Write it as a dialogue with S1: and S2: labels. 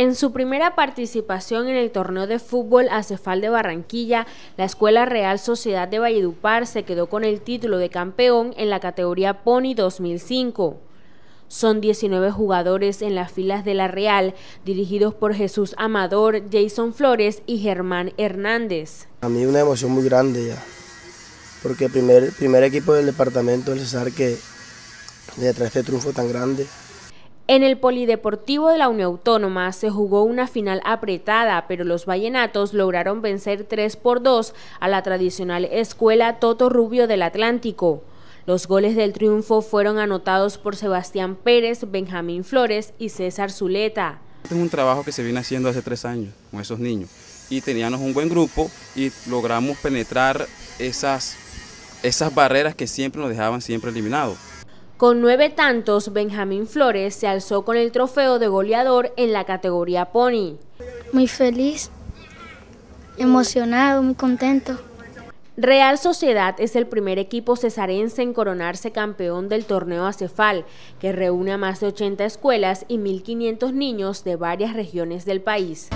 S1: En su primera participación en el torneo de fútbol acefal de Barranquilla, la Escuela Real Sociedad de Valledupar se quedó con el título de campeón en la categoría Pony 2005. Son 19 jugadores en las filas de la Real, dirigidos por Jesús Amador, Jason Flores y Germán Hernández.
S2: A
S3: mí una emoción muy grande ya, porque primer, primer equipo del departamento el Cesar que le trae este triunfo tan grande,
S1: en el Polideportivo de la Unión Autónoma se jugó una final apretada, pero los vallenatos lograron vencer 3 por 2 a la tradicional escuela Toto Rubio del Atlántico. Los goles del triunfo fueron anotados por Sebastián Pérez, Benjamín Flores y César Zuleta.
S4: Este es un trabajo que se viene haciendo hace tres años con esos niños y teníamos un buen grupo y logramos penetrar esas, esas barreras que siempre nos dejaban siempre eliminados.
S1: Con nueve tantos, Benjamín Flores se alzó con el trofeo de goleador en la categoría Pony.
S2: Muy feliz, emocionado, muy contento.
S1: Real Sociedad es el primer equipo cesarense en coronarse campeón del torneo acefal, que reúne a más de 80 escuelas y 1.500 niños de varias regiones del país.